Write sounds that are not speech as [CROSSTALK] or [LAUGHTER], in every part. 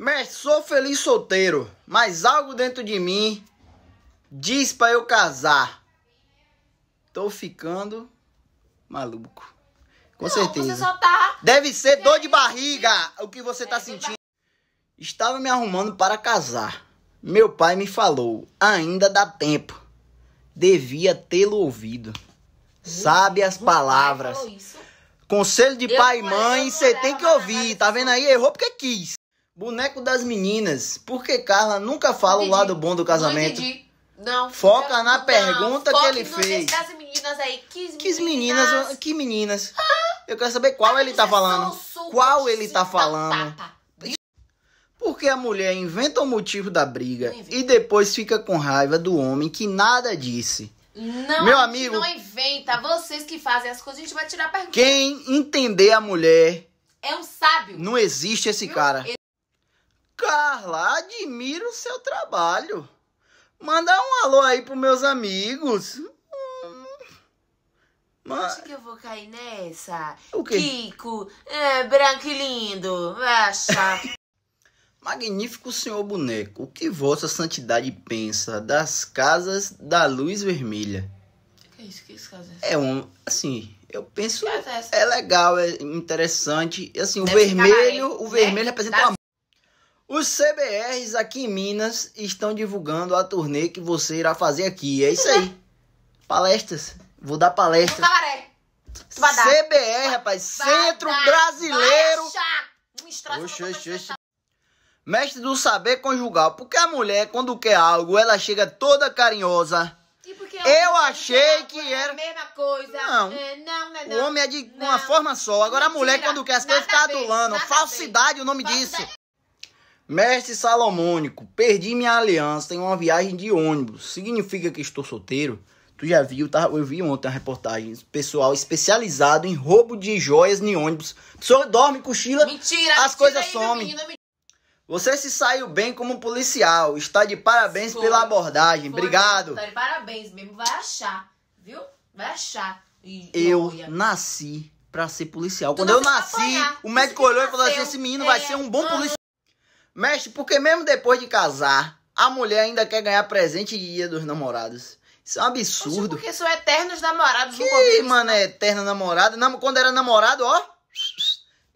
Mestre, sou feliz solteiro, mas algo dentro de mim diz para eu casar. Tô ficando maluco. Com não, certeza. Você só tá... Deve ser dor de barriga o que você tá sentindo. Estava me arrumando para casar. Meu pai me falou: ainda dá tempo. Devia tê-lo ouvido. Sabe as palavras. Conselho de pai e mãe, você tem que ouvir. Tá vendo aí? Errou porque quis. Boneco das meninas. Por que Carla nunca fala o lado bom do casamento? Não Não. Foca na não, pergunta que ele fez. das meninas aí. Que meninas? Que meninas? Que meninas? Ah, eu quero saber qual ele tá falando. qual ele tá falando. Porque a mulher inventa o motivo da briga e depois fica com raiva do homem que nada disse. Não, Meu amigo, não inventa. Vocês que fazem as coisas, a gente vai tirar a pergunta. Quem entender a mulher... É um sábio. Não existe esse cara. Carla, admiro o seu trabalho. Manda um alô aí pros meus amigos. Hum. Mas... que eu vou cair nessa? O quê? Kiko, é, branco e lindo, acha. [LAUGHS] Magnífico senhor boneco, o que vossa santidade pensa das casas da luz vermelha? Que é isso, que é isso, É um, assim, eu penso, é, é legal, é interessante, assim, Deve o né? vermelho, o vermelho né? representa o os CBRs aqui em Minas estão divulgando a turnê que você irá fazer aqui. É isso aí. Palestras. Vou dar palestra. CBR, rapaz. Centro Brasileiro. Oxe, oxe, oxe. Mestre do saber conjugal. Porque a mulher, quando quer algo, ela chega toda carinhosa. Eu é achei que era. É a mesma coisa. Não. É, não, não, é não. O homem é de uma forma só. Agora a mulher, quando quer as coisas, fica tá adulando. Falsidade o nome disso. Mestre Salomônico, perdi minha aliança em uma viagem de ônibus. Significa que estou solteiro? Tu já viu, tá? Eu vi ontem a reportagem. Pessoal especializado em roubo de joias em ônibus. A pessoa dorme, cochila, mentira, as coisas somem. Você se saiu bem como policial. Está de parabéns foi, pela abordagem. Foi, Obrigado. Tá de parabéns mesmo. Vai achar, viu? Vai achar. E, eu nasci para ser policial. Tu Quando eu nasci, o médico olhou e falou assim: esse menino é, vai ser um bom policial. Mestre, porque mesmo depois de casar, a mulher ainda quer ganhar presente de dia dos namorados. Isso é um absurdo. Poxa, porque são eternos namorados. Que, isso, mano, é eterna namorada. Não, quando era namorado, ó.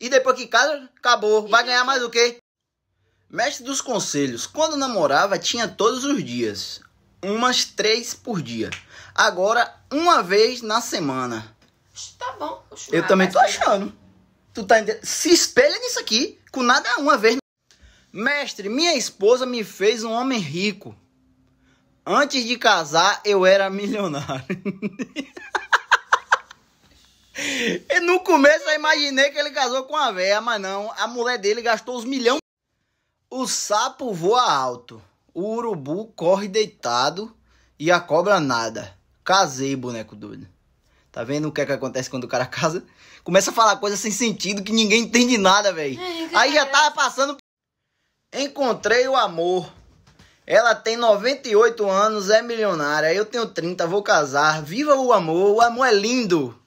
E depois que casa, acabou. Vai ganhar mais o quê? Mestre dos conselhos. Quando namorava, tinha todos os dias. Umas três por dia. Agora, uma vez na semana. Tá bom. Eu ah, também tá tô achando. Tu tá... Se espelha nisso aqui. Com nada uma vez Mestre, minha esposa me fez um homem rico. Antes de casar, eu era milionário. [LAUGHS] e no começo eu imaginei que ele casou com a véia, mas não. A mulher dele gastou os milhões. O sapo voa alto, o urubu corre deitado e a cobra nada. Casei, boneco doido. Tá vendo o que é que acontece quando o cara casa? Começa a falar coisa sem sentido que ninguém entende nada, velho. É, é Aí já tava passando Encontrei o amor. Ela tem 98 anos, é milionária. Eu tenho 30, vou casar. Viva o amor, o amor é lindo.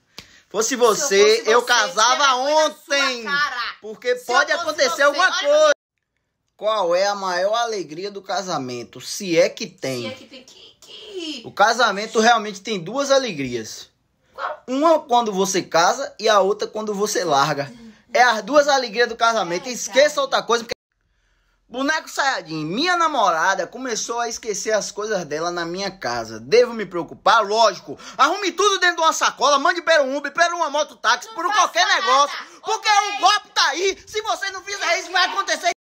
Fosse você, eu, fosse você, eu casava ontem. Porque se pode acontecer você, alguma coisa. Qual é a maior alegria do casamento? Se é que tem. Se é que tem. Que, que... O casamento realmente tem duas alegrias. Uma quando você casa e a outra quando você larga. É as duas alegrias do casamento. É, Esqueça outra coisa. Porque Boneco Sayajin, minha namorada começou a esquecer as coisas dela na minha casa. Devo me preocupar? Lógico. Arrume tudo dentro de uma sacola, mande para um Uber, para uma mototáxi, por qualquer negócio. Porque o golpe tá aí. Se você não fizer isso, vai acontecer.